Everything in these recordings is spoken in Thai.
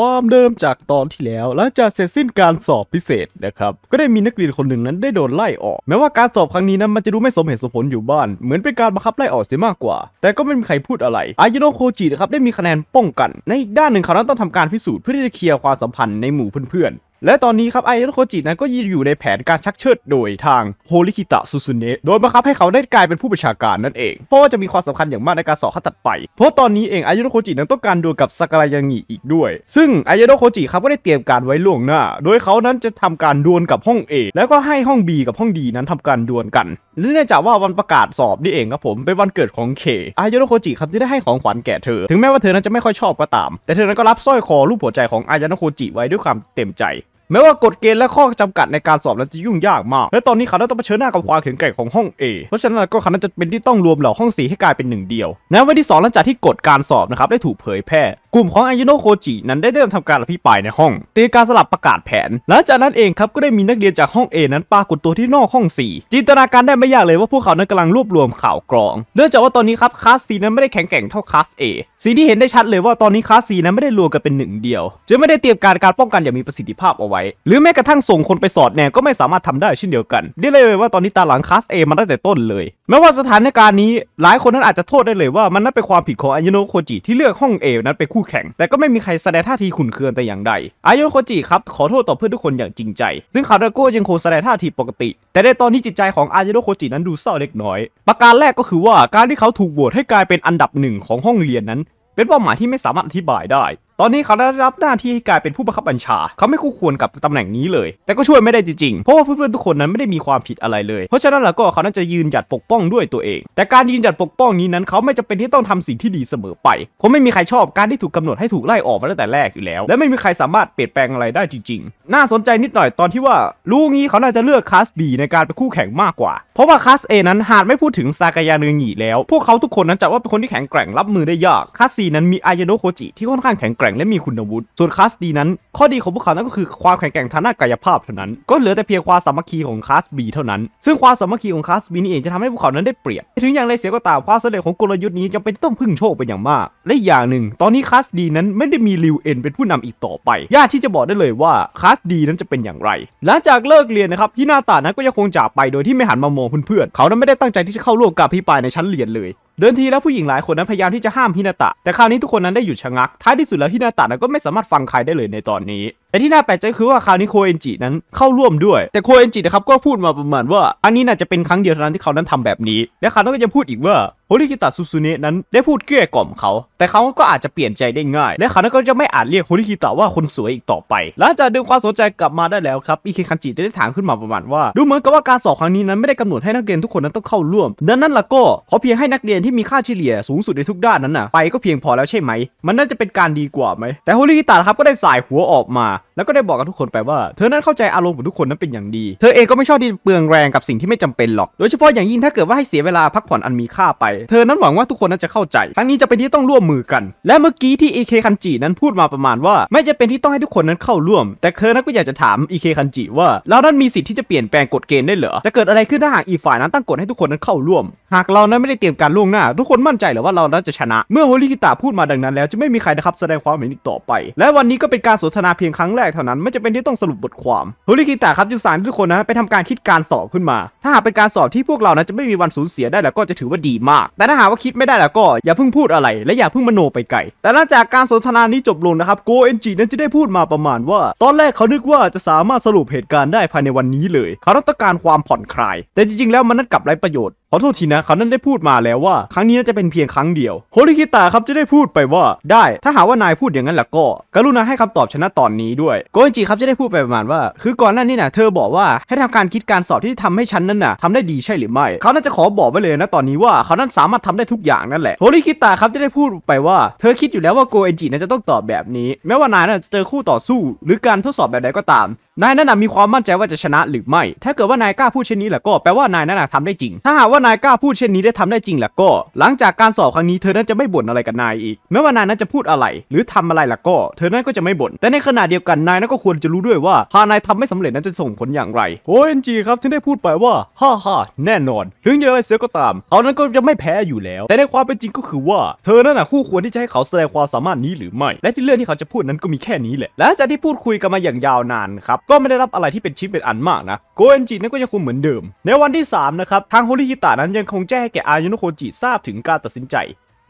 ความเดิมจากตอนที่แล้วหลังจากเสร็จสิ้นการสอบพิเศษนะครับก็ได้มีนักเรียนคนหนึ่งนั้นได้โดนไล่ออก แม้ว่าการสอบครั้งนี้นั้นมันจะดูไม่สมเหตุสมผลอยู่บ้าน เหมือนเป็นการบังคับไล่ออกเสียมากกว่า แต่ก็ไม่มีใครพูดอะไรอายุโนโคจินะครับได้มีคะแนนป้องกัน ในอีกด้านหนึ่งเขานั้นต้องทำการพิสูจน์เพื่อที่จะเคลียร์ความสัมพันธ์ในหมู่เพื่อนและตอนนี้ครับไอเอนโคจินั้นก็ยืนอยู่ในแผนการชักเชิดโดยทางโฮลิคิตะซูซุเนะโดยบังคับให้เขาได้กลายเป็นผู้ประชาการนั่นเอง เพราะว่าจะมีความสำคัญอย่างมากในการสอบขั้นตัดไป เพราะตอนนี้เองไอเอนโคจินั้นต้องการดวลกับซากายังิอีกด้วย ซึ่งไอเอนโคจิครับก็ได้เตรียมการไว้ล่วงหน้า โดยเขานั้นจะทำการดวลกับห้อง A แล้วก็ให้ห้อง B กับห้องดีนั้นทำการดวลกันเนื่องจากว่าวันประกาศสอบนี่เองครับผมเป็นวันเกิดของเคไอเอนโคจิครับที่ได้ให้ของขวัญแก่เธอ ถึงแม้ว่าเธอนั้นจะไม่ค่อยชอบก็ตาม แต่เธอนั้นก็รับสร้อยคอรูปหัวใจของไอเอนโคจิไว้ด้วยความเต็มใจแม้ว่ากฎเกณฑ์และข้อจำกัดในการสอบนั้นจะยุ่งยากมาก และตอนนี้เขาต้องเผชิญหน้ากับความแข็งแกร่งของห้อง A เพราะฉะนั้นก็เขาจะเป็นที่ต้องรวมเหล่าห้อง4ให้กลายเป็นหนึ่งเดียว ในวันที่ 2 หลังจากที่กฎการสอบนะครับได้ถูกเผยแพร่ กลุ่มของอายุโนโคจินั้นได้เริ่มทำการอภิปรายในห้องตีการสลับประกาศแผน หลังจากนั้นเองครับก็ได้มีนักเรียนจากห้อง A นั้นปรากฏตัวที่นอกห้อง4จินตนาการได้ไม่ยากเลยว่าพวกเขานั้นกำลังรวบรวมข่าวกรอง เนื่องจากว่าตอนนี้ครับคลาสีนั้นไม่ได้แข็งแกร่งเท่าคลาสอสีที่เห็นได้ชัดเลยว่าตอนนี้คลาสีนั้นไม่ได้รวมกันเป็นหนึ่งเดียวจึงไม่ได้เตรียมการการป้องกันอย่างมีประสิทธิภาพเอาไว้ว้หรือแม้กระทั่งส่งคนไปสอดแนมก็ไม่สามารถทำได้เช่นเดียวกันได้เลยว่าตอนนี้ตาหลังคลาสเอมาตั้งแต่ต้นเลย แม้ว่าสถานการณ์นี้หลายคนนั้นอาจจะโทษได้เลยว่ามันนั้นเป็นความผิดของอายโนโคจิที่เลือกห้องเอนั้นไปคู่แข่งแต่ก็ไม่มีใครแสดงท่าทีขุนเคืองแต่อย่างใดอายโนโคจิครับขอโทษต่อเพื่อนทุกคนอย่างจริงใจ ซึ่งคาราโก้ยังคงแสดงท่าทีปกติ แต่ในตอนนี้จิตใจของอายโนโคจินั้นดูเศร้าเล็กน้อย ประการแรกก็คือว่าการที่เขาถูกโหวตให้กลายเป็นอันดับหนึ่งของห้องเรียนนั้น เป็นเป้าหมายที่ไม่สามารถอธิบายได้ตอนนี้เขาได้รับหน้าที่ให้กลายเป็นผู้บังคับบัญชา เขาไม่คู่ควรกับตำแหน่งนี้เลย แต่ก็ช่วยไม่ได้จริงๆเพราะว่าเพื่อนๆทุกคนนั้นไม่ได้มีความผิดอะไรเลยเพราะฉะนั้นแล้วก็เขาน่าจะยืนหยัดปกป้องด้วยตัวเอง แต่การยืนหยัดปกป้องนี้นั้นเขาไม่จำเป็นที่ต้องทำสิ่งที่ดีเสมอไปคงไม่มีใครชอบการที่ถูกกาหนดให้ถูกไล่ออกมาตั้งแต่แรกอยู่แล้ว และไม่มีใครสามารถเปลี่ยนแปลงอะไรได้จริงๆ น่าสนใจนิดหน่อยตอนที่ว่าลูกนี้เขาน่าจะเลือกคลาสบีในการเป็นคู่แข่งมากกว่า เพราะว่าคลาสเอนั้นหากไม่พูดถึงซากายานึงีแล้ว พวกเขาทุกคนนั้นจะว่าเป็นคนที่แข็งแกร่งรับมือได้ยากคลาสีนั้นมีอายโนโคจิที่ค่อนข้างแข็งแกร่งร่งและมีคุณวุฒิส่วนคลาสดีนั้น ข้อดีของพวกเขานั้นก็คือความแข็งแกร่งทางด้านกายภาพเท่านั้น ก็เหลือแต่เพียงความสามัคคีของคลาสบีเท่านั้น ซึ่งความสามัคคีของคลาสบีนี่เองจะทำให้พวกเขานั้นได้เปรียบถึงอย่างไรเสียก็ตามความสำเร็จของกลยุทธ์นี้จำเป็นต้องพึ่งโชคเป็นอย่างมาก และอย่างหนึ่งตอนนี้คลาสดีนั้นไม่ได้มีริวเอ็นเป็นผู้นำอีกต่อไป ยากที่จะบอกได้เลยว่าคลาสดีนั้นจะเป็นอย่างไร หลังจากเลิกเรียนนะครับพ่หนาตานั้นก็ยังคงจากไปโดยที่ไม่หันมามองเพื่อนๆเขานั้นไม่ได้ตั้งใจที่จะเข้าร่วมกับพ่ปายในชั้นเรียนเลยเดินทีแล้วผู้หญิงหลายคนนั้นพยายามที่จะห้ามฮินาตะ แต่คราวนี้ทุกคนนั้นได้หยุดชะงัก ท้ายที่สุดแล้วฮินาตะนั้นก็ไม่สามารถฟังใครได้เลยในตอนนี้แต่ที่น่าแปลกใจคือว่าคราวนี้โคเอนจินั้นเข้าร่วมด้วย แต่โคเอนจินะครับก็พูดมาประมาณว่าอันนี้น่าจะเป็นครั้งเดียวเท่านั้นที่เขานั้นทำแบบนี้ และเขาก็จะพูดอีกว่าโฮลิคิตะซูซูเนะนั้นได้พูดเกลี้ยกล่อมเขา แต่เขาก็อาจจะเปลี่ยนใจได้ง่าย และเขาก็จะไม่อาจเรียกโฮลิคิตะว่าคนสวยอีกต่อไป หลังจากดึงความสนใจกลับมาได้แล้วครับอิเคคันจิได้ถามขึ้นมาประมาณว่า ดูเหมือนกับว่าการสอบครั้งนี้นั้นไม่ได้กำหนดให้นักเรียนทุกคนนั้นต้องเข้าร่วมดังนั้นล่ะก็ขอเพียงให้นักเรียนที่มีค่าเฉลี่ยสูงสุดในทุกด้านนั้นน่ะไปก็เพียงพอแล้วใช่ไหม มันน่าจะเป็นการดีกว่าไหมแต่โฮลิคิตะครับก็ได้สายหัวออกมา 있다. แล้วก็ได้บอกกับทุกคนไปว่า เธอนั้นเข้าใจอารมณ์ของทุกคนนั้นเป็นอย่างดี เธอเองก็ไม่ชอบที่เปลืองแรงกับสิ่งที่ไม่จำเป็นหรอก โดยเฉพาะอย่างยิ่งถ้าเกิดว่าให้เสียเวลาพักผ่อนอันมีค่าไป เธอนั้นหวังว่าทุกคนนั้นจะเข้าใจทั้งนี้จะเป็นที่ต้องร่วมมือกัน และเมื่อกี้ที่ a เคคันจินั้นพูดมาประมาณว่า ไม่จะเป็นที่ต้องให้ทุกคนนั้นเข้าร่วม แต่เธอนั้นก็อยากจะถามอ AK คันจิว่าเรานั้นมีสิทธิ์ที่จะเปลี่ยนแปลงกฎเกณฑ์ได้เหรอจะเกิดอะไรขึ้นถ้าหากอีฝ่ายนั้นตั้งกฎให้ทุกคนนั้นเข้าร่วม หากเรานั้นไม่ได้เตรียมการล่วงหน้า ทุกคนมั่นใจหรือว่าเรานั้นจะชนะ เมื่อโฮลิกิตาพูดมาดังนั้น แล้วจะไม่มีใครนะครับแสดงความเห็นอีกต่อไป และวันนี้ก็เป็นการสนทนาเพียงครั้งแรกเท่านั้นไม่จำเป็นที่ต้องสรุปบทความโฮลิคิตะครับจึงสางทุกคนนะ ไปทำการคิดการสอบขึ้นมา ถ้าหากเป็นการสอบที่พวกเรานะจะไม่มีวันสูญเสียได้แล้วก็จะถือว่าดีมาก แต่ถ้าหากว่าคิดไม่ได้แล้วก็อย่าเพิ่งพูดอะไรและอย่าเพิ่งมโนไปไกลแต่หลังจากการสนทนานี้จบลงนะครับโกเอนจินั้นจะได้พูดมาประมาณว่า ตอนแรกเขานึกว่าจะสามารถสรุปเหตุการณ์ได้ภายในวันนี้เลย เขาต้องการความผ่อนคลายแต่จริงๆ แล้วมันนั้นกลับไร้ประโยชน์ขอโทษทีนะเขานั้นได้พูดมาแล้วว่าครั้งนี้จะเป็นเพียงครั้งเดียวโฮลิคิตะครับจะได้พูดไปว่า ได้ถ้าหาว่านายพูดอย่างนั้นล่ะก็ กรุณาให้คำตอบชนะตอนนี้ด้วยยโกอินจิครับจะได้พูดไปประมาณว่า คือก่อนหน้านี้นะเธอบอกว่าให้ทำการคิดการสอบที่ทำให้ฉันนั้นน่ะทำได้ดีใช่หรือไม่ เขาน่าจะขอบอกไว้เลยนะตอนนี้ว่า เขานั้นสามารถทำได้ทุกอย่างนั่นแหละโทริคิตาครับจะได้พูดไปว่าเธอคิดอยู่แล้วว่าโกเอนจินั้นจะต้องตอบแบบนี้แม้ว่านายนจะเจอคู่ต่อสู้ หรือการทดสอบแบบใดก็ตามนายนั่นนะมีความมั่นใจว่าจะชนะหรือไม่ ถ้าเกิดว่านายกล้าพูดเช่นนี้แหละก็แปลว่านายนั่นนะทำได้จริง ถ้าหากว่านายกล้าพูดเช่นนี้ได้ทำได้จริงแหละก็ หลังจากการสอบครั้งนี้เธอนั้นจะไม่บ่นอะไรกับนายอีกแม้ว่านายนั้นจะพูดอะไร หรือทำอะไรล่ะก็ เธอนั้นก็จะไม่บ่น แต่ในขณะเดียวกันนายนั่นก็ควรจะรู้ด้วยว่าหากนายทำไม่สำเร็จนั้นจะส่งผลอย่างไรโอ้ยจรจีครับที่ได้พูดไปว่า ฮ่าฮ่าแน่นอนถึงยองไรเสียก็ตามเขานั้นก็จะไม่แพ้อยู่แล้ว แต่ในความเป็นจริงก็คือว่า เธอนั่นนะคู่ควรที่จะให้เขาแสดงความสามารถนี้หรือไม่และที่เรื่องที่เขาจะพูดนั้นก็มีแค่นี้แหละและจากที่พูดคุยกันมาอย่างยาวนานครับก็ไม่ได้รับอะไรที่เป็นชิ้นเป็นอันมากนะโกเอนจินั้นก็ยังคงเหมือนเดิม ในวันที่ 3 นะครับ ทางโฮริฮิตะนั้นยังคงแจ้งแกอายุโนโคจิทราบถึงการตัดสินใจ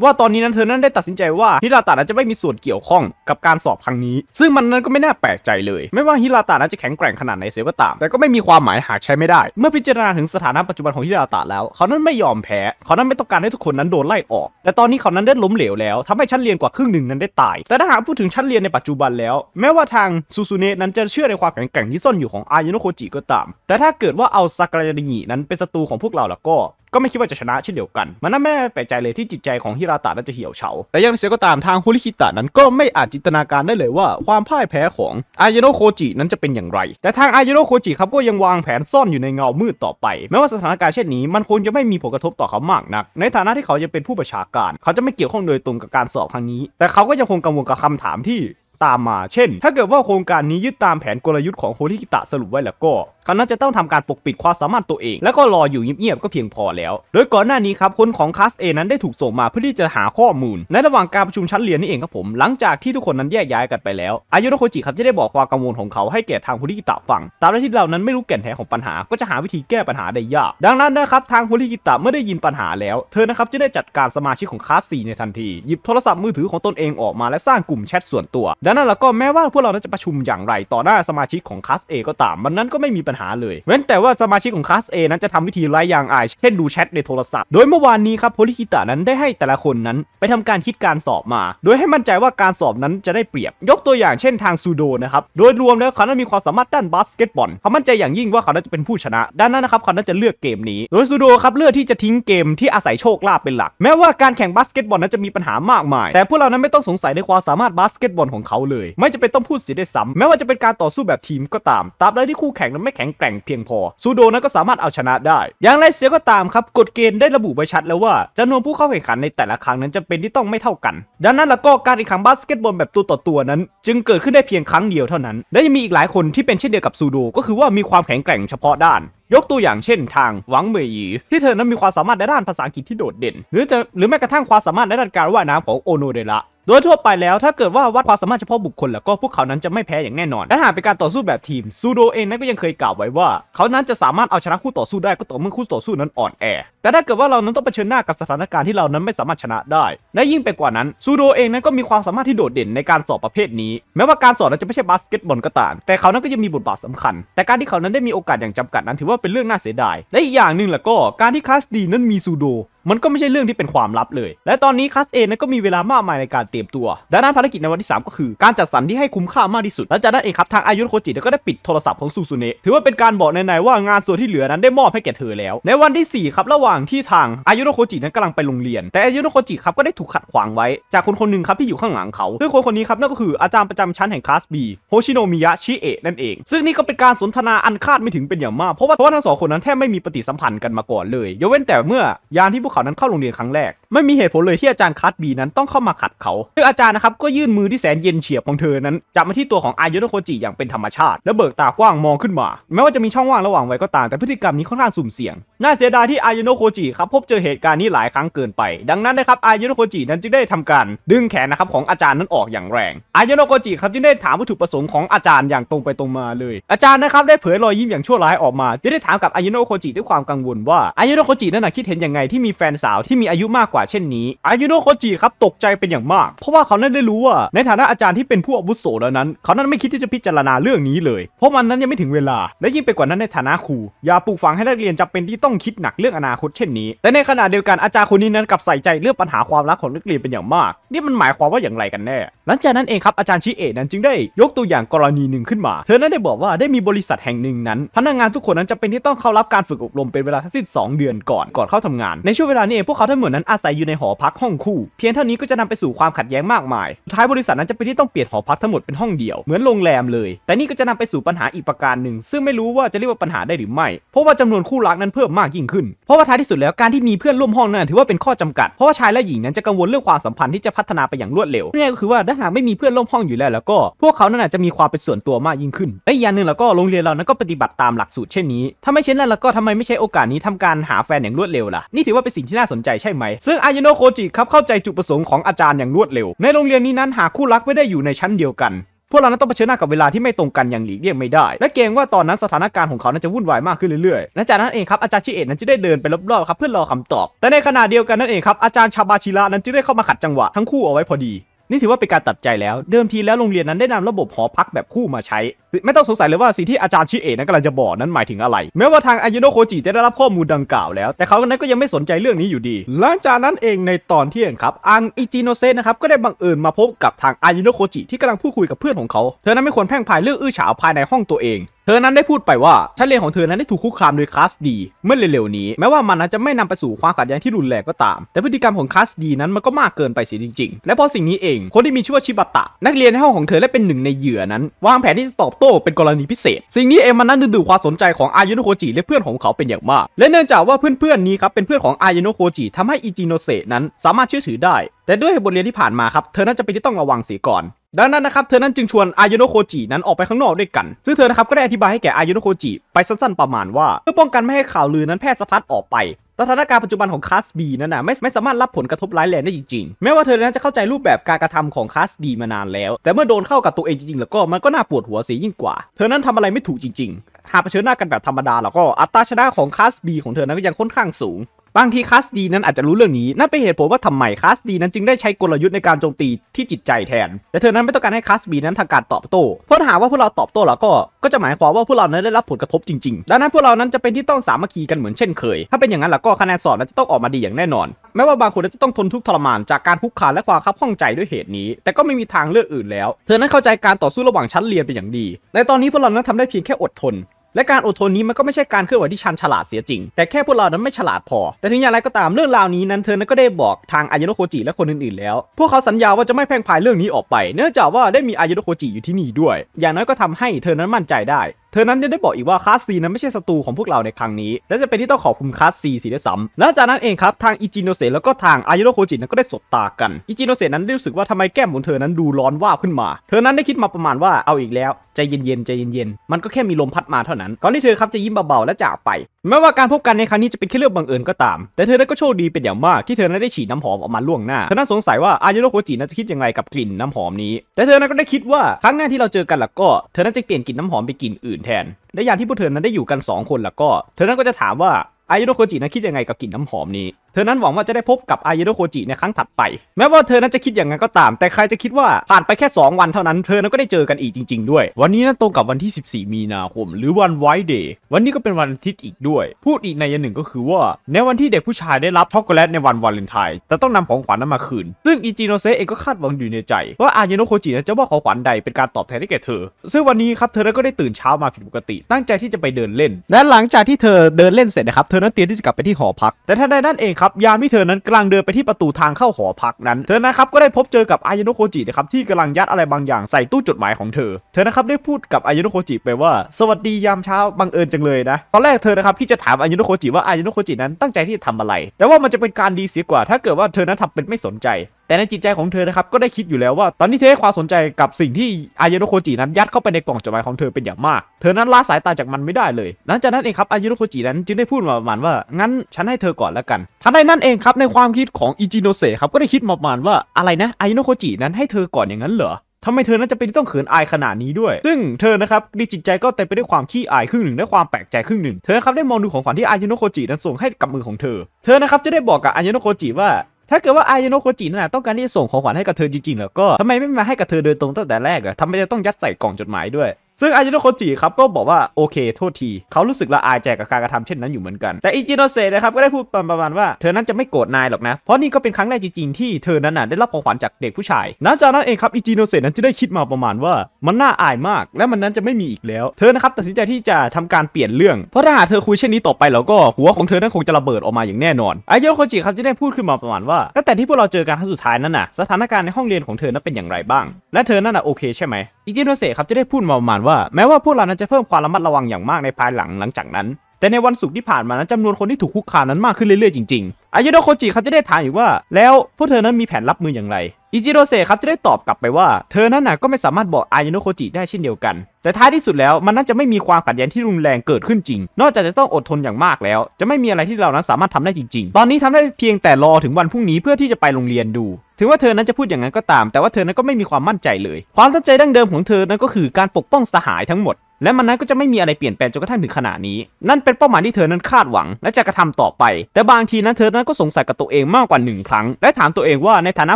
ว่าตอนนี้นั้นเธอนั้นได้ตัดสินใจว่าฮิราตะนั้นจะไม่มีส่วนเกี่ยวข้อง กับการสอบครั้งนี้ ซึ่งมันนั้นก็ไม่น่าแปลกใจเลย ไม่ว่าฮิราตะนั้นจะแข็งแกร่งขนาดไหนเสียก็ตามแต่ก็ไม่มีความหมายหากใช้ไม่ได้เมื่อพิจารณาถึงสถานะปัจจุบันของฮิราตะแล้วเขานั้นไม่ยอมแพ้เขานั้นไม่ต้องการให้ทุกคนนั้นโดนไล่ออก แต่ตอนนี้เขานั้นได้ล้มเหลวแล้ว ทำให้ชั้นเรียนกว่าครึ่งหนึ่งนั้นได้ตาย แต่ถ้าหากพูดถึงชั้นเรียนในปัจจุบันแล้ว แม้ว่าทางซูซูเนะนั้นจะเชื่อในความแข็งแกร่งที่ซ่อนอยู่ของอายโนโคจิก็ตาม แต่ถ้าเกิดว่าเอาซากายานินั้นเป็นศัตรูของพวกเราแล้วก็ก็ไม่คิดว่าจะชนะเช่นเดียวกัน มันน่าไม่แปลกใจเลยที่จิตใจของฮิราตะนั้นจะเหี่ยวเฉาแต่ยังเสียก็ตามทางฮุริคิตะนั้นก็ไม่อาจจินตนาการได้เลยว่า ความพ่ายแพ้ของอายโนโคจินั้นจะเป็นอย่างไร แต่ทางอายโนโคจิครับก็ยังวางแผนซ่อนอยู่ในเงามืดต่อไป แม้ว่าสถานการณ์เช่นนี้มันคงจะไม่มีผลกระทบต่อเขามากนัก ในฐานะที่เขายังเป็นผู้ประชาการ เขาจะไม่เกี่ยวข้องโดยตรงกับการสอบครั้งนี้ แต่เขาก็ยังคงกังวลกับคำถามที่ตามมา เช่น ถ้าเกิดว่าโครงการนี้ยึดตามแผนกลยุทธ์ของโคริคิตะสรุปไว้แล้วก็เขาน่าจะต้องทำการปกปิดความสามารถตัวเองแล้วก็รออยู่เงียบๆก็เพียงพอแล้ว โดยก่อนหน้านี้ครับ คนของคลาสเอนั้นได้ถูกส่งมาเพื่อที่จะหาข้อมูล ในระหว่างการประชุมชั้นเรียนนี่เองครับผม หลังจากที่ทุกคนนั้นแยกย้ายกันไปแล้ว อายุโนโคจิครับจะได้บอกความกังวลของเขาให้แก่ทางฮุริกิตะฟัง ตามที่เรานั้นไม่รู้แก่นแท้ของปัญหา ก็จะหาวิธีแก้ปัญหาได้ยาก ดังนั้นนะครับทางฮุริกิตะเมื่อได้ยินปัญหาแล้ว เธอนะครับจะได้จัดการสมาชิกของคลาสสีในทันทีหยิบโทรศัพท์มือถือของตนเองออกมาและสร้างกลุ่มแชทส่วนตัวดังนั้นแล้วก็แม้ว่าพวกเราจะประชุมอย่างไร ต่อหน้าสมาชิกของคาสเอก็ตาม มันนั้นก็ไม่มีปัญหาเลยเว้นแต่ว่าสมาชิกของคลาส A นั้นจะทำวิธีไร้ยางอาย เช่นดูแชทในโทรศัพท์ โดยเมื่อวานนี้ครับโพลิคิตะนั้นได้ให้แต่ละคนนั้นไปทำการคิดการสอบมา โดยให้มั่นใจว่าการสอบนั้นจะได้เปรียบ ยกตัวอย่างเช่นทางซูโดนะครับ โดยรวมแล้วเขานั้นมีความสามารถด้านบาสเกตบอล เขามั่นใจอย่างยิ่งว่าเขาจะเป็นผู้ชนะ ด้านนั้นนะครับเขาจะเลือกเกมนี้ โดยซูโดครับเลือกที่จะทิ้งเกมที่อาศัยโชคลาภเป็นหลัก แม้ว่าการแข่งบาสเกตบอลนั้นจะมีปัญหามากมาย แต่พวกเรานั้นไม่ต้องสงสัยในความสามารถบาสเกตบอลของเขาเลย ไม่จะเป็นต้องพูดเสียได้ซ้ำแม้ว่าจะเป็นการต่อสู้แบบทีมก็ตามตราบใดที่คู่แข่งนั้นไม่แแข็งแกร่งเพียงพอซูโดนั้นก็สามารถเอาชนะได้ อย่างไรเสียก็ตามครับกฎเกณฑ์ได้ระบุไว้ชัดแล้วว่าจำนวนผู้เข้าแข่งขันในแต่ละครั้งนั้นจะเป็นที่ต้องไม่เท่ากัน ดังนั้นแล้วก็การแข่งขันบาสเกตบอล แบบตัวต่อตัวนั้น จึงเกิดขึ้นได้เพียงครั้งเดียวเท่านั้น และยังมีอีกหลายคนที่เป็นเช่นเดียวกับซูโดก็คือว่ามีความแข็งแกร่งเฉพาะด้านยกตัวอย่างเช่นทางหวังเหมยหยีที่เธอนั้นมีความสามารถในด้านภาษาอังกฤษที่โดดเด่น หรือจะหรือแม้กระทั่งความสามารถในด้านการว่ายน้ำของโอโนเดระโดยทั่วไปแล้วถ้าเกิดว่าวัดความสามารถเฉพาะบุคคล แล้วก็พวกเขานั้นจะไม่แพ้อย่างแน่นอนและหากเป็นการต่อสู้แบบทีมซูโดเองนั้นก็ยังเคยกล่าวไว้ว่าเขานั้นจะสามารถเอาชนะคู่ต่อสู้ได้ก็ต่อเมื่อคู่ต่อสู้นั้นอ่อนแอแต่ถ้าเกิดว่าเรานั้นต้องเผชิญหน้ากับสถานการณ์ที่เรานั้นไม่สามารถชนะได้และยิ่งไปกว่านั้นซูโดเองนั้นก็มีความสามารถที่โดดเด่นในการสอบประเภทนี้แม้ว่าการสอบนั้นจะไม่ใช่บาสเกตบอลก็ตามแต่เขานั้นก็ยังมีบทบาทสำคัญ แต่การที่เขานั้นได้มีโอกาสอย่างจำกัดนั้นถือว่าเป็นเรื่องน่าเสียดาย และอีกอย่างหนึ่งล่ะก็การที่คาสดีนั้นมีซูโดมันก็ไม่ใช่เรื่องที่เป็นความลับเลย และตอนนี้คัสเอนั้นก็มีเวลามากมายในการเตรียมตัว ด้านั้นภารกิจในวันที่ 3 ก็คือ การจัดสรรที่ให้คุ้มค่ามากที่สุด และจากนั้นเองครับทางอายุโคจิก็ได้ปิดโทรศัพท์ของซูซูเนะ ถือว่าเป็นการบอกในๆว่า งานส่วนที่เหลือนั้นได้มอบให้แก่เธอแล้ว ในวันที่ 4 ครับระหว่างที่ทางอายุโคจินั้นกำลังไปโรงเรียน แต่อายุโคจิครับก็ได้ถูกขัดขวางไว้ จากคนคนหนึ่งครับที่อยู่ข้างหลังเขาซึ่งคนคนนี้ครับนั่นก็คืออาจารย์ประจำชั้นแห่งคลาสบีโฮชิโนมิยะชิเอะนั่นเองซึ่งนี่ก็เป็นการสนทนาอันคาดไม่ถึงเป็นอย่างมากเพราะว่าเพราะว่าทั้งสองคนนั้นแทบไม่มีปฏิสัมพันธ์กันมาก่อนเลยยกเว้นแต่เมื่อยานที่พววกเขานั้นเข้าโรงเรียนครั้งแรกไม่มีเหตุผลเลยที่อาจารย์คัตบีนั้นต้องเข้ามาขัดเขาคืออาจารย์นะครับก็ยื่นมือที่แสนเย็นเฉียบของเธอนั้น จับมาที่ตัวของอายุโนโคจิอย่างเป็นธรรมชาติ และเบิกตากว้างมองขึ้นมา แม้ว่าจะมีช่องว่างระหว่างไว้ก็ตามแต่พฤติกรรมนี้ค่อนข้างสุ่มเสี่ยงน่าเสียดายที่อายุโนโคจิครับพบเจอเหตุการณ์นี้หลายครั้งเกินไป ดังนั้นนะครับอายุโนโคจินั้นจึงได้ทำการดึงแขนนะครับของอาจารย์นั้นออกอย่างแรงอายุโนโคจิครับจึงได้ถามวัตถุประสงค์ของอาจารย์อย่างตรงไปตรงมาเลย อาจารย์นะครับได้เผยรอยยิ้มอย่างชั่วร้ายออกมาจึงได้ถามกับอายุโนโคจิด้วยความกังวลว่าอายุโนโคจินั้นคิดเห็นยังไงที่มีแฟนสาวที่มีอายุมากกว่าเช่นนี้อายุโนโคจิครับตกใจเป็นอย่างมาก เพราะว่าเขานั้นได้รู้ว่า ในฐานะอาจารย์ที่เป็นผู้อาวุโสแล้วนั้น เขานั้นไม่คิดที่จะพิจารณาเรื่องนี้เลยเพราะมันนั้นยังไม่ถึงเวลาและยิ่งไปกว่านั้นในฐานะครูอย่าปลูกฝังให้นักเรียนจำเป็นที่ต้องต้องคิดหนักเรื่องอนาคตเช่นนี้และในขณะเดียวกันอาจารย์คนนี้นั้นกับใส่ใจเรื่องปัญหาความรักของนักเรียนเป็นอย่างมากนี่มันหมายความว่าอย่างไรกันแน่หลังจากนั้นเองครับอาจารย์ชิเอะนั้นจึงได้ยกตัวอย่างกรณีหนึ่งขึ้นมา เธอนั้นได้บอกว่าได้มีบริษัทแห่งหนึ่งนั้น พนักงานทุกคนนั้นจะเป็นที่ต้องเข้ารับการฝึกอบรมเป็นเวลาทั้งสิ้น2เดือนก่อนก่อนเข้าทำงานในช่วงเวลานี้เองพวกเขาทั้งหมดนั้นอาศัยอยู่ในหอพักห้องคู่ เพียงเท่านี้ก็จะนำไปสู่ความขัดแย้งมากมายท้ายบริษัทนั้นจะเป็นที่ต้องเปลี่ยนหอพักทั้งหมดเป็นห้องเดียวเหมือนโรงแรมเลย แต่นี่ก็จะนำไปสู่ปัญหาอีกประการหนึ่ง ซึ่งไม่รู้ว่าจะเรียกว่าปัญหาได้หรือไม่เพราะว่าจำนวนคู่รักนั้นเพิ่มากยิ่งขึ้น เพราะว่าท้ายที่สุดแล้วการที่มีเพื่อนร่วมห้องนั้นถือว่าเป็นข้อจำกัดเพราะว่าชาย และหญิงนั้นจะกังวลเรื่องความสัมพันธ์ที่จะพัฒนาไปอย่างรวดเร็วนี่ก็คือว่าถ้าหากไม่มีเพื่อนร่วมห้องอยู่แล้วแล้วก็ พวกเขานั้นจะมีความเป็นส่วนตัวมากยิ่งขึ้นและอีกอย่างหนึ่งแล้วก็โรงเรียนเรานั้นก็ปฏิบัติตามหลักสูตรเช่นนี้ถ้าไม่เช่นนั้นแล้วก็ทำไมไม่ใช้โอกาสนี้ทำการหาแฟนอย่างรวดเร็วล่ะนี่ถือว่าเป็นสิ่งที่น่าสนใจใช่ไหม ซึ่งอายโนโคจิครับเข้าใจจุดประสงค์ของอาจารย์อย่างรวดเร็ว ในโรงเรียนนี้นั้นหาคู่รักไม่ได้อยู่ในชั้นเดียวกันพวกเรานั้นต้องเผชิญหน้ากับเวลาที่ไม่ตรงกันอย่างหลีกเลี่ยงไม่ได้ และเกรงว่าตอนนั้นสถานการณ์ของเขานั้นจะวุ่นวายมากขึ้นเรื่อยๆและจากนั้นเองครับอาจารย์ชิเอตนั้นจะได้เดินไปรอบๆครับ เพื่อรอคำตอบ แต่ในขณะเดียวกันนั่นเองครับอาจารย์ชาบาชิระนั้นจึงได้เข้ามาขัดจังหวะทั้งคู่เอาไว้พอดี นี่ถือว่าเป็นการตัดใจแล้ว เดิมทีแล้วโรงเรียนนั้นได้นำระบบหอพักแบบคู่มาใช้ไม่ต้องสงสัยเลยว่าสิ่งที่อาจารย์ชิเอะนั้นกำลังจะบอกนั้นหมายถึงอะไร แม้ว่าทางอายุโนโคจิจะได้รับข้อมูลดังกล่าวแล้ว แต่เขานั้นก็ยังไม่สนใจเรื่องนี้อยู่ดี หลังจากนั้นเองในตอนเที่ยงครับ อังอิจิโนเซนะครับ ก็ได้บังเอิญมาพบกับทางอายุโนโคจิที่กำลังพูดคุยกับเพื่อนของเขา เธอนั้นไม่ควรแพ่งพายเรื่องอื้อฉาวภายในห้องตัวเอง เธอนั้นได้พูดไปว่าชั้นเรียนของเธอนั้นได้ถูกคุกคามโดยคลาสดี เมื่อเร็วๆนี้แม้ว่ามันนั้นจะไม่นำไปสู่ความขัดแย้งที่รุนแรงก็ตาม แต่พฤติกรรมของคลาสดีนั้นมันก็มากเกินไปเสียจริงๆและพอสิ่งนี้เองคนที่มีชื่อว่าชิบะตะนักเรียนในห้องของเธอและเป็นหนึ่งในเหยื่อนั้น วางแผนที่จะตอบโต้เป็นกรณีพิเศษ สิ่งนี้เองมันนั้นดึงดูดความสนใจของอายุโนโคจิและเพื่อนของเขาเป็นอย่างมาก และเนื่องจากว่าเพื่อน ๆ นี้ครับเป็นเพื่อนของอายุโนโคจิทำให้อิจิโนเซนั้นสามารถเชื่อถือได้ แต่ด้วยบทเรียนที่ผ่านมาครับ เธอนั้นจะเป็นที่ต้องระวังเสียก่อน ดังนั้นนะครับ เธอนั้นจึงชวนอายโนโคจินั้น ออกไปข้างนอกด้วยกัน ซึ่งเธอนะครับก็ได้อธิบายให้แก่อายโนโคจิไปสั้นๆประมาณว่าเพื่อป้องกันไม่ให้ข่าวลือนั้นแพร่สะพัดออกไปสถานการณ์ปัจจุบันของคลาสบีนั้นนะไม่ไม่สามารถรับผลกระทบร้ายแรงได้จริงๆแม้ว่าเธอนั้นจะเข้าใจรูปแบบการกระทำของคลาสีมานานแล้ว แต่เมื่อโดนเข้ากับตัวเองจริงๆแล้วก็มันก็น่าปวดหัวเสียยิ่งกว่า เธอนั้นทำอะไรไม่ถูกจริงๆหากเผชิญหน้ากันแบบธรรมดาแล้วก็อัตราชนะของคลาสบีของเธอนั้นก็ยังค่อนข้างสูงบางทีคาสดีนั้นอาจจะรู้เรื่องนี้นั่นเป็นเหตุผลว่าทำไมคาสดีนั้นจึงได้ใช้กลยุทธ์ในการโจมตีที่จิตใจแทนแต่เธอนั้นไม่ต้องการให้คาสบีนั้นทำการตอบโต้เพราะหาว่าพวกเราตอบโต้แล้วก็ก็จะหมายความว่าพวกเรานั้นได้รับผลกระทบจริงๆดังนั้นพวกเรานั้นจะเป็นที่ต้องสามัคคีกันเหมือนเช่นเคยถ้าเป็นอย่างนั้นแล้วก็คะแนนสอบนั้นจะต้องออกมาดีอย่างแน่นอนแม้ว่าบางคนจะต้องทนทุกข์ทรมานจากการคุกคามและความขับข้องใจด้วยเหตุนี้ แต่ก็ไม่มีทางเลือกอื่นแล้วเธอนั้นเข้าใจการต่อสู้ระหว่างชั้นเรียนเป็นอย่างดีในตอนนี้พวกเรานั้นทาได้เพียงแค่อดทนและการอดทนนี้มันก็ไม่ใช่การเคลื่อนไหวที่ชันฉลาดเสียจริง แต่แค่พวกเรานั้นไม่ฉลาดพอ แต่ถึงอย่างไรก็ตามเรื่องราวนี้นั้นเธอนั้นก็ได้บอกทางอายโนโคจิและคนอื่นๆแล้ว พวกเขาสัญญาว่าจะไม่แพ่งพายเรื่องนี้ออกไป เนื่องจากว่าได้มีอายโนโคจิอยู่ที่นี่ด้วย อย่างน้อยก็ทำให้เธอนั้นมั่นใจได้เธอนั้นยังได้บอกอีกว่า คาสซีนั้นไม่ใช่ศัตรูของพวกเราในครั้งนี้ และจะเป็นที่ต้องขอบคุณคาสซีสีได้ซ้ำแลงจากนั้นเองครับทางอิจิโนเซแล้วก็ทางอายโรโคจินั้นก็ได้สบตากันอิจิโนเซนั้นได้รู้สึกว่าทำไมแก้มของเธอนั้นดูร้อนว่าขึ้นมา เธอนั้นได้คิดมาประมาณว่าเอาอีกแล้ว ใจเย็นๆใจเย็นๆมันก็แค่มีลมพัดมาเท่านั้นก่อนที่เธอครับจะยิ้มเบาๆและจากไปแม้ว่าการพบกันในครั้งนี้จะเป็นแค่เรื่องบังเอิญก็ตาม แต่เธอนั้นก็โชคดีเป็นอย่างมากที่เธอนั้นได้ฉีดน้ำหอมออกมาล่วงหน้า เธอนั้นสงสัยว่าอายุโรโคจินั้นจะคิดยังไงกับกลิ่นน้ำหอมนี้ แต่เธอนั้นก็ได้คิดว่าครั้งหน้าที่เราเจอกันล่ะก็ เธอนั้นจะเปลี่ยนกลิ่นน้ำหอมไปกลิ่นอื่นแทน และอย่างที่พวกเธอนั้นได้อยู่กัน 2 คนล่ะก็ เธอนั้นก็จะถามว่าอายุโรโคจินั้นคิดยังไงกับกลิ่นน้ำหอมนี้เธอนั้นหวังว่าจะได้พบกับอายโดโคจิในครั้งถัดไป แม้ว่าเธอนั้นจะคิดอย่างนั้นก็ตาม แต่ใครจะคิดว่าผ่านไปแค่ 2 วันเท่านั้นเธอนั้นก็ได้เจอกันอีกจริงๆด้วย วันนี้นั้นตรงกับวันที่ 14 มีนาคม หรือวันไวท์เดย์วันนี้ก็เป็นวันอาทิตย์อีกด้วย พูดอีกในยันหนึ่งก็คือว่าในวันที่เด็กผู้ชายได้รับช็อกโกแลตในวันวาเลนไทน์แต่ต้องนำของขวัญนั้นมาคืนซึ่งอิจิโนเซเองก็คาดหวังอยู่ในใจ ว่าอายโนโคจินั้นจะมอบของขวัญใดเป็นการตอบแทนให้แก่เธอ ซึ่งวันนี้ครับเธอก็ได้ตื่นเช้ามาผิดปกติ ตั้งใจที่จะไปเดินเล่นและหลังจากที่เธอเดินเล่นเสร็จนะครับเธอนั้นเตรียมที่จะกลับไปที่หอพัก แต่ท่านใดนั่นเองครับยามที่เธอนั้นกำลังเดินไปที่ประตูทางเข้าหอพักนั้น เธอนะครับก็ได้พบเจอกับอายโนโคจินะครับที่กำลังยัดอะไรบางอย่างใส่ตู้จดหมายของเธอเธอนะครับได้พูดกับอายโนโคจิไปว่า สวัสดียามเช้าบังเอิญจังเลยนะตอนแรกเธอนะครับที่จะถามอายโนโคจิว่าอายโนโคจินั้นตั้งใจที่จะทำอะไร แต่ว่ามันจะเป็นการดีเสียกว่า ถ้าเกิดว่าเธอนั้นทำเป็นไม่สนใจแต่ในจิตใจของเธอนะครับก็ได้คิดอยู่แล้วว่า ตอนนี้เธอให้ความสนใจกับสิ่งที่อายโนโคจินั้นยัดเข้าไปในกล่องจดหมายของเธอเป็นอย่างมาก เธอนั้นล่าสายตาจากมันไม่ได้เลย หลังจากนั้นเองครับอายโนโคจินั้นจึงได้พูดมาประมาณว่า งั้นฉันให้เธอก่อนแล้วกันทันใดนั้นเองครับในความคิดของอิจิโนเซครับก็ได้คิดมาประมาณว่าอะไรนะอายโนโคจินั้นให้เธอก่อนอย่างนั้นเหรอทำไมเธอนั้นจะเป็นต้องเขินอายขนาดนี้ด้วย ซึ่งเธอนะครับดีจิตใจก็เต็มไปด้วยความขี้อายครึ่งหนึ่งและความแปลกใจครึ่งหนึ่งเธอครับได้มองดูของขวัญที่อายโนโคจินั้นส่งให้กับมือของเธอ เธอนะครับจะได้บอกกับอายโนโคจิว่าถ้าเกิดว่าอายโนโคจิน่ะต้องการที่จะส่งของขวัญให้กับเธอจริงๆแล้วก็ทำไมไม่มาให้กับเธอโดยตรงตั้งแต่แรกอะทำไมจะต้องยัดใส่กล่องจดหมายด้วยซึ่งอาจิโนโคจิครับก็บอกว่า โอเคโทษที เขารู้สึกละอายใจกับการกระทำเช่นนั้นอยู่เหมือนกัน แต่อิจิโนเซนะครับ ก็ได้พูดประมาณว่าเธอนั้นจะไม่โกรธนายหรอกนะ เพราะนี่ก็เป็นครั้งแรกจริงๆที่เธอนั้นได้รับของขวัญจากเด็กผู้ชายหลังจากนั้นเองครับอิจิโนเซนั้นจะได้คิดมาประมาณว่ามันน่าอายมาก และมันนั้นจะไม่มีอีกแล้ว เธอนะครับตัดสินใจที่จะทำการเปลี่ยนเรื่อง เพราะถ้าหากเธอคุยเช่นนี้ต่อไปแล้วก็หัวของเธอนั้นคงจะระเบิดออกมาอย่างแน่นอนไอจิโคจิครับจะได้พูดขึ้นมาประมาณว่าตั้งแต่ที่พวกเราเจอกันครั้งสุดท้ายนั้นน่ะสถานการณ์ในห้องเรียนของเธอนั้นเป็นอย่างไรบ้าง และเธอนั้นน่ะโอเคใช่ไหมอิจิโนเซครับจะได้พูดมาประมาณว่าแม้ว่าพวกเรานั้นจะเพิ่มความระมัดระวังอย่างมากในภายหลังหลังจากนั้น แต่ในวันศุกร์ที่ผ่านมานั้นจำนวนคนที่ถูกคุกคามนั้นมากขึ้นเรื่อยๆจริงๆอายโดโคจิเขาจะได้ถามอีกว่า แล้วพวกเธอนั้นมีแผนรับมืออย่างไร อิจิโรเซครับจะได้ตอบกลับไปว่า เธอนั้นน่ะก็ไม่สามารถบอกอายโนโคจิได้เช่นเดียวกัน แต่ท้ายที่สุดแล้วมันน่าจะไม่มีความขัดแย้งที่รุนแรงเกิดขึ้นจริง นอกจากจะต้องอดทนอย่างมากแล้ว จะไม่มีอะไรที่เรานั้นสามารถทำได้จริง ๆ ตอนนี้ทำได้เพียงแต่รอถึงวันพรุ่งนี้เพื่อที่จะไปโรงเรียนดูถึงว่าเธอนั้นจะพูดอย่างนั้นก็ตาม แต่ว่าเธอนั้นก็ไม่มีความมั่นใจเลย ความตั้งใจดั้งเดิมของเธอนั้นก็คือการปกป้องสหายทั้งหมด และมันนั้นก็จะไม่มีอะไรเปลี่ยนแปลงจนกระทั่งถึงขนาดนี้ นั่นเป็นเป้าหมายที่เธอนั้นคาดหวัง และจะกระทำต่อไป แต่บางทีนั้นเธอนั้นก็สงสัยกับตัวเองมากกว่าหนึ่งครั้ง และถามตัวเองว่าในฐานะ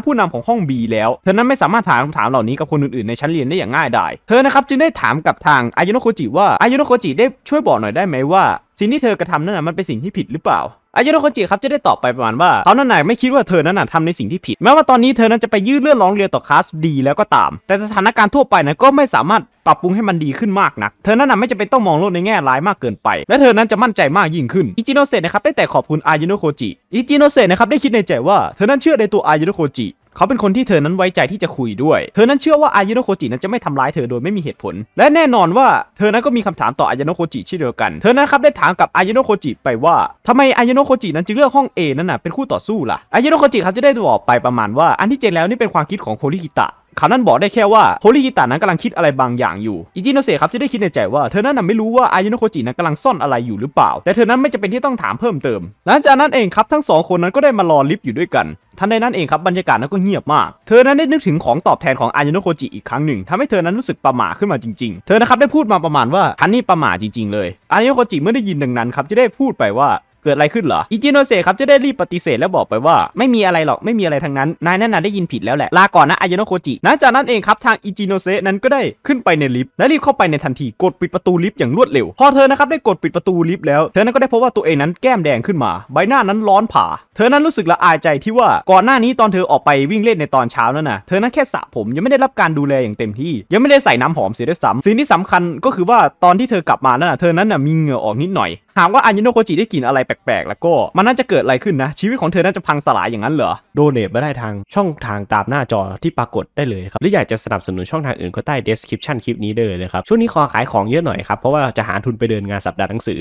ผู้นำของห้อง B แล้ว เธอนั้นไม่สามารถถามคำถามเหล่านี้กับคนอื่น ๆ ในชั้นเรียนได้อย่างง่ายดายเธอนะครับจึงได้ถามกับทางอายุโนโคจิว่า อายุโนโคจิได้ช่วยบอกหน่อยได้ไหมว่าสิ่งที่เธอกระทำนั้นมันเป็นสิ่งที่ผิดหรือเปล่าอายุโนโคจิครับจะได้ตอบไปประมาณว่าเขานั่นน่ะไม่คิดว่าเธอนั้นน่ะทำในสิ่งที่ผิดแม้ว่าตอนนี้เธอนั้นจะไปยื่นเรื่องร้องเรียนต่อคลาสดีแล้วก็ตาม แต่สถานการณ์ทั่วไปนะก็ไม่สามารถปรับปรุงให้มันดีขึ้นมากนักเธอนั้นน่ะไม่จำเป็นต้องมองโลกในแง่ร้ายมากเกินไป และเธอนั้นจะมั่นใจมากยิ่งขึ้นอิจิโนเซะนะครับได้แต่ขอบคุณอายุโนโคจิอิจิโนเซะนะครับได้คิดในใจว่าเธอนั้นเชื่อในตัวอายุโนโคจิเขาเป็นคนที่เธอนั้นไว้ใจที่จะคุยด้วย เธอนั้นเชื่อว่าอายโนโคจินั้นจะไม่ทำร้ายเธอโดยไม่มีเหตุผล และแน่นอนว่า เธอนั้นก็มีคำถามต่ออายโนโคจิเช่นเดียวกัน เธอนั้นครับได้ถามกับอายโนโคจิไปว่าทำไมอายโนโคจินั้นจึงเลือกห้อง A นั่นน่ะเป็นคู่ต่อสู้ล่ะอายโนโคจิครับจะได้บอกไปประมาณว่าอันที่จริงแล้วนี่เป็นความคิดของโคริกิตะคานั้นบอก ได้ แค่ว่าโฮลิกิตะ นั้นกำลัง คิด อะไร บาง อย่าง อยู่ อิจิโนเซะครับ จะ ได้ คิด ในใจ ว่า เธอนั้นไม่ รู้ ว่า อายุโนโคจิ นั้นกำลัง ซ่อน อะไร อยู่ หรือเปล่า แต่ เธอนั้น ไม่จำเป็น ที่ ต้อง ถาม เพิ่ม เติม หลังจาก นั้น เอง ครับ ทั้งสองคน นั้น ก็ ได้ มา รอ ลิฟต์ อยู่ ด้วยกัน ทันใด นั้น เอง ครับ บรรยากาศ นั้น ก็ เงียบ มาก เธอนั้น ได้ นึก ถึง ของ ตอบแทน ของอายุโนโคจิอีกครั้งหนึ่ง ทำให้เธอนั้นรู้สึกประหม่าขึ้นมาจริงๆ เธอนะครับได้พูดมาประมาณว่าฮันนี่ประหม่าจริง ๆเลยอายุโนโคจิเมื่อได้ยินดังนั้นครับจะได้พูดไปว่าเกิดอะไรขึ้นเหรออิจิโนเซครับจะได้รีบปฏิเสธแล้วบอกไปว่าไม่มีอะไรหรอกไม่มีอะไรทั้งนั้น นายนั่นน่ะได้ยินผิดแล้วแหละ ลาก่อนนะอายโนโคจิ หลังจากนั้นเองครับทางอิจิโนเซนั้นก็ได้ขึ้นไปในลิฟต์และรีบเข้าไปในทันทีกดปิดประตูลิฟต์อย่างรวดเร็วพอเธอนะครับได้กดปิดประตูลิฟต์แล้วเธอนั้นก็ได้พบว่าตัวเองนั้นแก้มแดงขึ้นมาใบหน้านั้นร้อนผ่า เธอนั้นรู้สึกละอายใจที่ว่าก่อนหน้านี้ตอนเธอออกไปวิ่งเล่นในตอนเช้านั่นน่ะเธอนั้นแค่สระผมยังไม่ได้รับการดูแลอย่างเต็มที่ ยังไม่ได้ใส่น้ำหอมเสียด้วยซ้ำสิ่งที่สำคัญก็คือว่าตอนที่เธอกลับมานั้นน่ะเธอนั้นน่ะมีเหงื่อออกนิดหน่อยถามว่าอายิโนโกจิได้กลิ่นอะไรแปลกๆแล้วก็ มันน่าจะเกิดอะไรขึ้นนะ ชีวิตของเธอน่าจะพังสลายอย่างนั้นเหรอ โดเนทมาได้ทางช่องทางตามหน้าจอที่ปรากฏได้เลยครับ หรืออยากจะสนับสนุนช่องทางอื่นก็ใต้เดสคริปชันคลิปนี้เลยเลยครับ ช่วงนี้ขอขายของเยอะหน่อยครับ เพราะว่าจะหาทุนไปเดินงานสัปดาห์หนังสือ